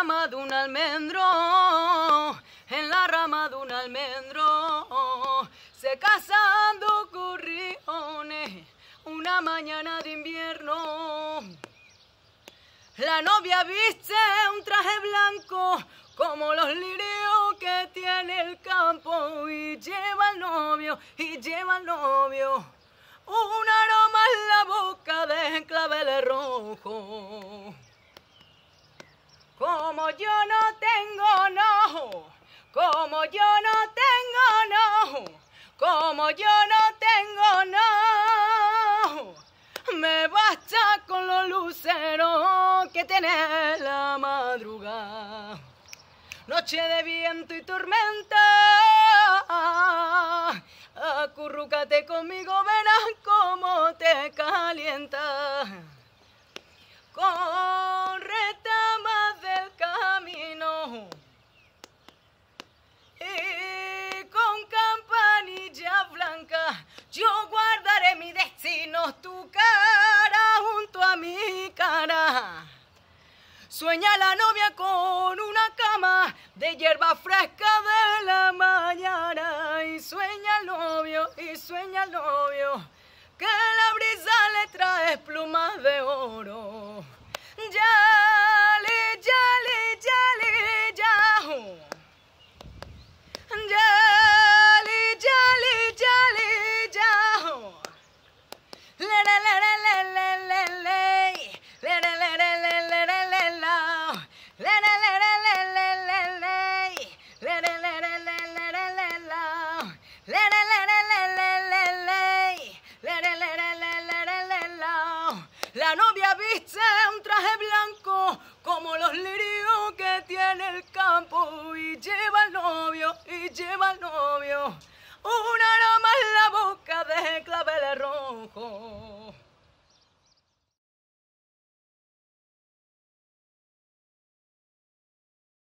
rama de un almendro, en la rama de un almendro, se casan dos una mañana de invierno. La novia viste un traje blanco como los lirios que tiene el campo y lleva al novio y lleva al novio una yo no tengo no, como yo no tengo no, como yo no tengo no, me basta con los luceros que tiene la madrugada, noche de viento y tormenta, acurrúcate conmigo, verás cómo te Yo guardaré mi destino, tu cara junto a mi cara. Sueña la novia con una cama de hierba fresca de la mañana. Y sueña el novio, y sueña el novio, que la brisa le trae plumas de oro. La novia viste un traje blanco como los lirios que tiene el campo y lleva al novio, y lleva al novio. Una aroma en la boca de